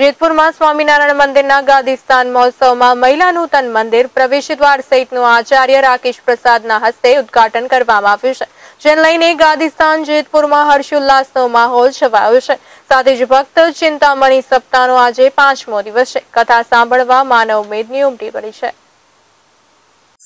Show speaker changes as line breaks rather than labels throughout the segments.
જેતપુરમાં સ્વામિનારાયણ મંદિરના ગાદીસ્તાન મહોત્સવમાં મહિલા નૂતન મંદિર પ્રવેશ દ્વાર સહિતનું આચાર્ય રાકેશ પ્રસાદના હસ્તે ઉદઘાટન કરવામાં આવ્યું છે જેને લઈને ગાદીસ્તાન જેતપુરમાં હર્ષોલ્લાસનો માહોલ છવાયો છે સાથે જ ભક્ત ચિંતામણી સપ્તાહનો આજે પાંચમો દિવસ છે કથા સાંભળવા માનવ મેદની ઉમટી પડી છે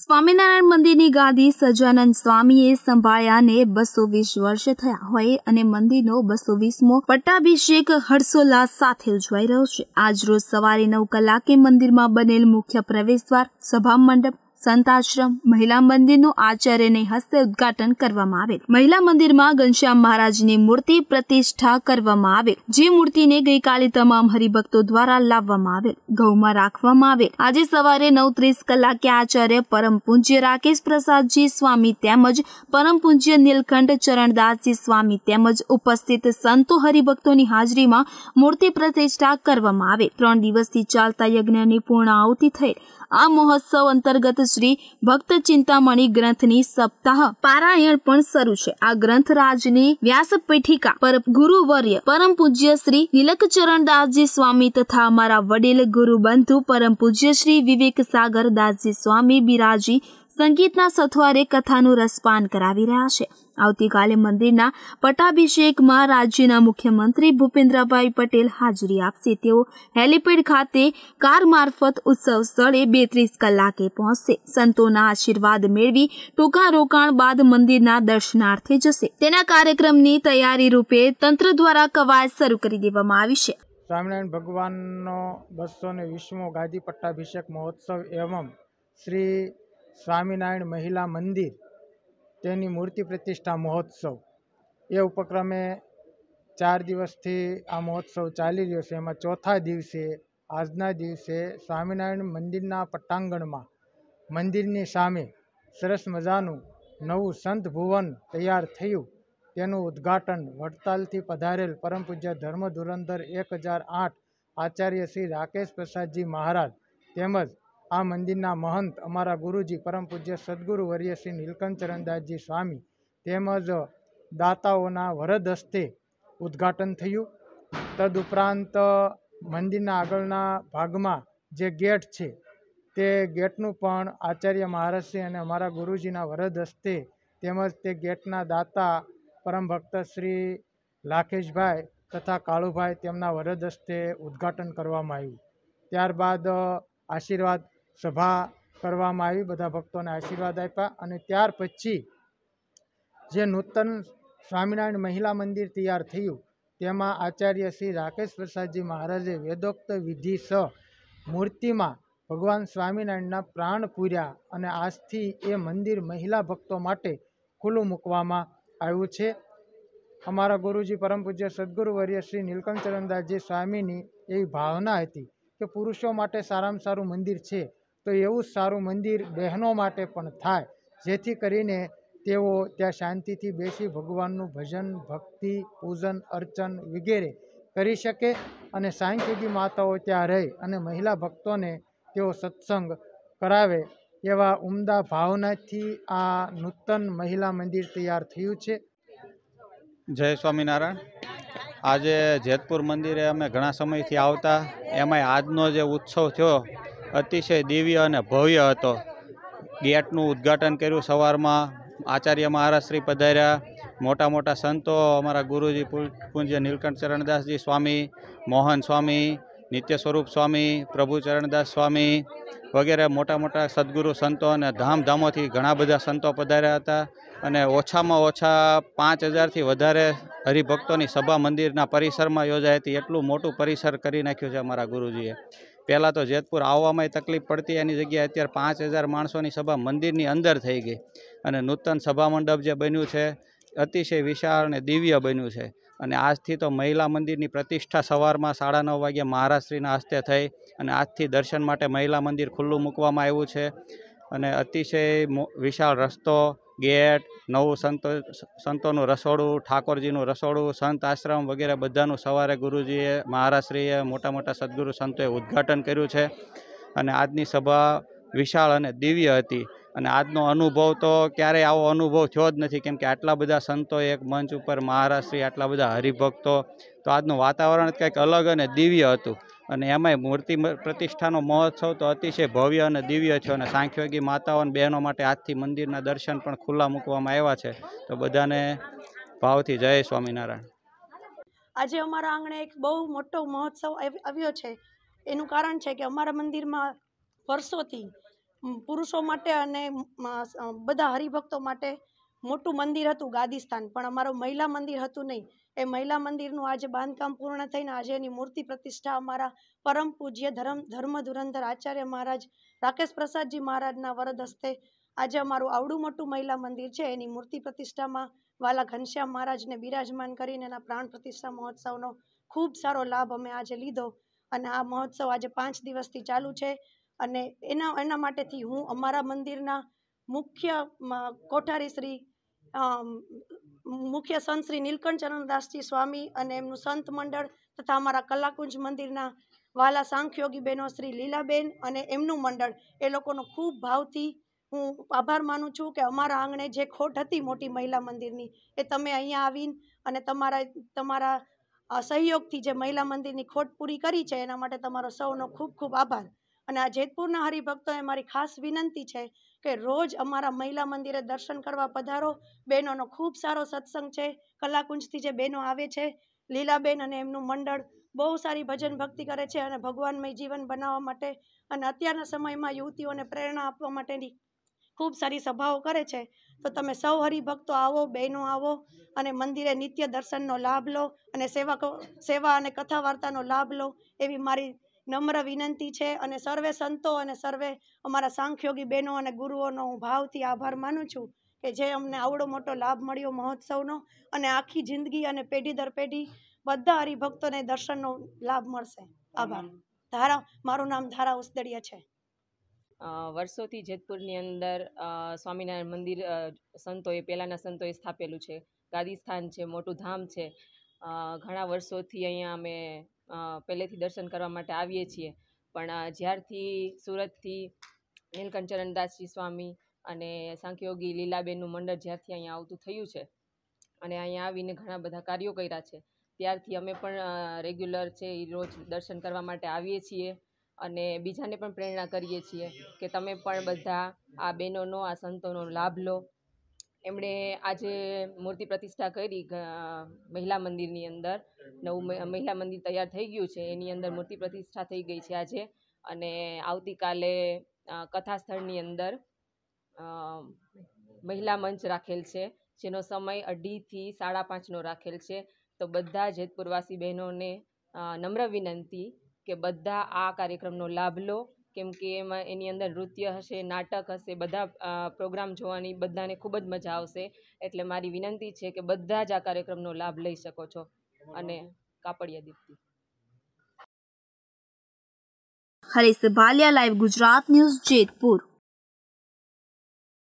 સ્વામિનારાયણ મંદિરની ગાદી સજાનંદ સ્વામીએ સંભાળ્યાને બસો વીસ વર્ષ થયા હોય અને મંદિરનો બસો વીસમો પટ્ટાભિષેક હર્ષોલ્લાસ સાથે ઉજવાઈ રહ્યો છે આજ રોજ સવારે નવ કલાકે મંદિરમાં બનેલ મુખ્ય પ્રવેશદ્વાર સભા મંડપ સંતાશ્રમ મહિલા મંદિરનું આચાર્યને હસ્તે ઉદઘાટન કરવામાં આવેલ મહિલા મંદિરમાં ઘનશ્યામ મહારાજની મૂર્તિ પ્રતિષ્ઠા કરવામાં આવેલ જે મૂર્તિને ગઈકાલે તમામ હરિભક્તો દ્વારા લાવવામાં આવેલ ગૌમાં રાખવામાં આવેલ આજે સવારે નવ ત્રીસ કલાકે આચાર્ય પરમ પૂજ્ય રાકેશ પ્રસાદજી સ્વામી તેમજ પરમ પૂજ્ય નીલકંઠ ચરણદાસજી સ્વામી તેમજ ઉપસ્થિત સંતો હરિભક્તોની હાજરીમાં મૂર્તિ પ્રતિષ્ઠા કરવામાં આવે ત્રણ દિવસથી ચાલતા યજ્ઞની પૂર્ણ આહુતિ થઈ આ મહોત્સવ અંતર્ગત શ્રી ભક્ત ચિંતામણી ગ્રંથની સપ્તાહ પારાયણ પણ શરૂ છે આ ગ્રંથરાજની વ્યાસપીઠિકા પર ગુરુવર્ય પરમ પૂજ્ય શ્રી દાસજી સ્વામી તથા અમારા વડીલ ગુરુ બંધુ પરમ પૂજ્ય શ્રી વિવેક સાગર દાસજી સ્વામી બિરાજી સંગીતના સથવારે કથાનું રસપાન કરાવી રહ્યા છે આવતીકાલે મંદિરના પટાભિષેકમાં રાજ્યના મુખ્યમંત્રી ભૂપેન્દ્રભાઈ પટેલ હાજરી આપશે તેઓ હેલીપેડ ખાતે કાર મારફત ઉત્સવ સ્થળે બેત્રીસ કલાકે પહોંચશે સંતોના આશીર્વાદ મેળવી ટૂંકા રોકાણ બાદ મંદિરના દર્શનાર્થે જશે તેના કાર્યક્રમની તૈયારી રૂપે તંત્ર દ્વારા કવાયત શરૂ કરી દેવામાં આવી છે
સ્વામિનારાયણ ભગવાનનો બસો ને વીસમો ગાદી પટ્ટાભિષેક મહોત્સવ એવમ શ્રી સ્વામિનારાયણ મહિલા મંદિર તેની મૂર્તિ પ્રતિષ્ઠા મહોત્સવ એ ઉપક્રમે ચાર દિવસથી આ મહોત્સવ ચાલી રહ્યો છે એમાં ચોથા દિવસે આજના દિવસે સ્વામિનારાયણ મંદિરના પટ્ટાંગણમાં મંદિરની સામે સરસ મજાનું નવું સંત ભુવન તૈયાર થયું તેનું ઉદ્ઘાટન વડતાલથી પધારેલ પરમ પૂજ્ય ધર્મ ધુરંધર એક હજાર આઠ આચાર્ય શ્રી રાકેશ પ્રસાદજી મહારાજ તેમજ આ મંદિરના મહંત અમારા ગુરુજી પરમ પૂજ્ય સદગુરુ વર્ય શ્રી નીલકંઠચરણદાસજી સ્વામી તેમજ દાતાઓના વરદ હસ્તે ઉદ્ઘાટન થયું તદુપરાંત મંદિરના આગળના ભાગમાં જે ગેટ છે તે ગેટનું પણ આચાર્ય મહારાજશ્રી અને અમારા ગુરુજીના વરદ હસ્તે તેમજ તે ગેટના દાતા પરમ ભક્ત શ્રી લાખેશભાઈ તથા કાળુભાઈ તેમના વરદ હસ્તે ઉદ્ઘાટન કરવામાં આવ્યું ત્યારબાદ આશીર્વાદ સભા કરવામાં આવી બધા ભક્તોને આશીર્વાદ આપ્યા અને ત્યાર પછી જે નૂતન સ્વામિનારાયણ મહિલા મંદિર તૈયાર થયું તેમાં આચાર્ય શ્રી રાકેશ પ્રસાદજી મહારાજે વેદોક્ત વિધિ સ મૂર્તિમાં ભગવાન સ્વામિનારાયણના પ્રાણ પૂર્યા અને આજથી એ મંદિર મહિલા ભક્તો માટે ખુલ્લું મૂકવામાં આવ્યું છે અમારા ગુરુજી પરમ પૂજ્ય સદગુરુવર્ય શ્રી નીલકંઠ ચરણદાસજી સ્વામીની એવી ભાવના હતી કે પુરુષો માટે સારામાં સારું મંદિર છે તો એવું સારું મંદિર બહેનો માટે પણ થાય જેથી કરીને તેઓ ત્યાં શાંતિથી બેસી ભગવાનનું ભજન ભક્તિ પૂજન અર્ચન વગેરે કરી શકે અને સાંખ્યજી માતાઓ ત્યાં રહે અને મહિલા ભક્તોને તેઓ સત્સંગ કરાવે એવા ઉમદા ભાવનાથી આ નૂતન મહિલા મંદિર તૈયાર થયું છે
જય સ્વામિનારાયણ આજે જેતપુર મંદિરે અમે ઘણા સમયથી આવતા એમાંય આજનો જે ઉત્સવ થયો અતિશય દિવ્ય અને ભવ્ય હતો ગેટનું ઉદ્ઘાટન કર્યું સવારમાં આચાર્ય મહારાજ પધાર્યા મોટા મોટા સંતો અમારા ગુરુજી પૂજ્ય નીલકંઠ ચરણદાસજી સ્વામી મોહન સ્વામી નિત્ય સ્વરૂપ સ્વામી પ્રભુ ચરણદાસ સ્વામી વગેરે મોટા મોટા સદગુરુ સંતો અને ધામધામોથી ઘણા બધા સંતો પધાર્યા હતા અને ઓછામાં ઓછા પાંચ હજારથી વધારે હરિભક્તોની સભા મંદિરના પરિસરમાં યોજાઈ હતી એટલું મોટું પરિસર કરી નાખ્યું છે અમારા ગુરુજીએ પહેલાં તો જેતપુર આવવામાંય તકલીફ પડતી એની જગ્યાએ અત્યારે પાંચ હજાર માણસોની સભા મંદિરની અંદર થઈ ગઈ અને નૂતન સભામંડપ જે બન્યું છે અતિશય વિશાળ અને દિવ્ય બન્યું છે અને આજથી તો મહિલા મંદિરની પ્રતિષ્ઠા સવારમાં સાડા નવ વાગ્યે મહારાજશ્રીના હસ્તે થઈ અને આજથી દર્શન માટે મહિલા મંદિર ખુલ્લું મૂકવામાં આવ્યું છે અને અતિશય વિશાળ રસ્તો ગેટ નવું સંતો સંતોનું રસોડું ઠાકોરજીનું રસોડું સંત આશ્રમ વગેરે બધાનું સવારે ગુરુજીએ મહારાશ્રીએ મોટા મોટા સદગુરુ સંતોએ ઉદ્ઘાટન કર્યું છે અને આજની સભા વિશાળ અને દિવ્ય હતી અને આજનો અનુભવ તો ક્યારેય આવો અનુભવ થયો જ નથી કેમ કે આટલા બધા સંતો એક મંચ ઉપર મહારાશ્રી આટલા બધા હરિભક્તો તો આજનું વાતાવરણ કંઈક અલગ અને દિવ્ય હતું અને એમાંય મૂર્તિ પ્રતિષ્ઠાનો મહોત્સવ તો અતિશય ભવ્ય અને દિવ્ય છે અને સાંખ્યોગી માતાઓ અને બહેનો માટે આજથી મંદિરના દર્શન પણ ખુલ્લા મૂકવામાં આવ્યા છે તો બધાને ભાવથી જય સ્વામિનારાયણ
આજે અમારા આંગણે એક બહુ મોટો મહોત્સવ આવ્યો છે એનું કારણ છે કે અમારા મંદિરમાં વર્ષોથી પુરુષો માટે અને બધા હરિભક્તો માટે મોટું મંદિર હતું ગાદીસ્થાન પણ અમારું મહિલા મંદિર હતું નહીં એ મહિલા મંદિરનું આજે બાંધકામ પૂર્ણ થઈને આજે એની મૂર્તિ પ્રતિષ્ઠા અમારા પરમ પૂજ્ય ધર્મ ધર્મ ધુરંધર આચાર્ય મહારાજ રાકેશ પ્રસાદજી મહારાજના વરદ હસ્તે આજે અમારું આવડું મોટું મહિલા મંદિર છે એની મૂર્તિ પ્રતિષ્ઠામાં વાલા ઘનશ્યામ મહારાજને બિરાજમાન કરીને એના પ્રાણ પ્રતિષ્ઠા મહોત્સવનો ખૂબ સારો લાભ અમે આજે લીધો અને આ મહોત્સવ આજે પાંચ દિવસથી ચાલુ છે અને એના એના માટેથી હું અમારા મંદિરના મુખ્ય કોઠારી શ્રી મુખ્ય સંત શ્રી નીલકંઠ ચરણદાસજી સ્વામી અને એમનું સંત મંડળ તથા અમારા કલાકુંજ મંદિરના વાલા સાંખયોગી બહેનો શ્રી લીલાબેન અને એમનું મંડળ એ લોકોનો ખૂબ ભાવથી હું આભાર માનું છું કે અમારા આંગણે જે ખોટ હતી મોટી મહિલા મંદિરની એ તમે અહીંયા આવીને અને તમારા તમારા સહયોગથી જે મહિલા મંદિરની ખોટ પૂરી કરી છે એના માટે તમારો સૌનો ખૂબ ખૂબ આભાર અને આ જેતપુરના હરિભક્તોએ મારી ખાસ વિનંતી છે કે રોજ અમારા મહિલા મંદિરે દર્શન કરવા પધારો બહેનોનો ખૂબ સારો સત્સંગ છે કલાકુંજથી જે બહેનો આવે છે લીલાબેન અને એમનું મંડળ બહુ સારી ભજન ભક્તિ કરે છે અને ભગવાનમય જીવન બનાવવા માટે અને અત્યારના સમયમાં યુવતીઓને પ્રેરણા આપવા માટેની ખૂબ સારી સભાઓ કરે છે તો તમે સૌ હરિભક્તો આવો બહેનો આવો અને મંદિરે નિત્ય દર્શનનો લાભ લો અને સેવા સેવા અને કથા વાર્તાનો લાભ લો એવી મારી નમ્ર વિનંતી છે અને સર્વે સંતો અને સર્વે અમારા સાંખ્યોગી બહેનો અને ગુરુઓનો હું ભાવથી આભાર માનું છું કે જે અમને આવડો મોટો લાભ મળ્યો મહોત્સવનો અને આખી જિંદગી અને પેઢી દર પેઢી બધા હરિભક્તોને દર્શનનો લાભ મળશે આભાર ધારા મારું નામ ધારા ઉસદડિયા છે
વર્ષોથી જેતપુરની અંદર સ્વામિનારાયણ મંદિર સંતોએ પહેલાંના સંતોએ સ્થાપેલું છે ગાદીસ્થાન છે મોટું ધામ છે ઘણા વર્ષોથી અહીંયા અમે પહેલેથી દર્શન કરવા માટે આવીએ છીએ પણ જ્યારથી સુરતથી નીલકંઠચરણદાસજી સ્વામી અને સાંખ્યોગી લીલાબેનનું મંડળ જ્યારથી અહીંયા આવતું થયું છે અને અહીંયા આવીને ઘણા બધા કાર્યો કર્યા છે ત્યારથી અમે પણ રેગ્યુલર છે એ રોજ દર્શન કરવા માટે આવીએ છીએ અને બીજાને પણ પ્રેરણા કરીએ છીએ કે તમે પણ બધા આ બહેનોનો આ સંતોનો લાભ લો એમણે આજે મૂર્તિ પ્રતિષ્ઠા કરી મહિલા મંદિરની અંદર નવું મહિલા મંદિર તૈયાર થઈ ગયું છે એની અંદર મૂર્તિ પ્રતિષ્ઠા થઈ ગઈ છે આજે અને આવતીકાલે કથા સ્થળની અંદર મહિલા મંચ રાખેલ છે જેનો સમય અઢીથી સાડા પાંચનો રાખેલ છે તો બધા જેતપુરવાસી બહેનોને નમ્ર વિનંતી કે બધા આ કાર્યક્રમનો લાભ લો કેમકે એમાં એની અંદર નૃત્ય હશે નાટક હશે બધા પ્રોગ્રામ જોવાની બધાને ખૂબ જ મજા આવશે એટલે મારી વિનંતી છે કે બધા જ આ કાર્યક્રમનો લાભ લઈ શકો છો અને કાપડિયા દીપ્તિ
હરેશ ભાલિયા લાઈવ ગુજરાત ન્યૂઝ જેતપુર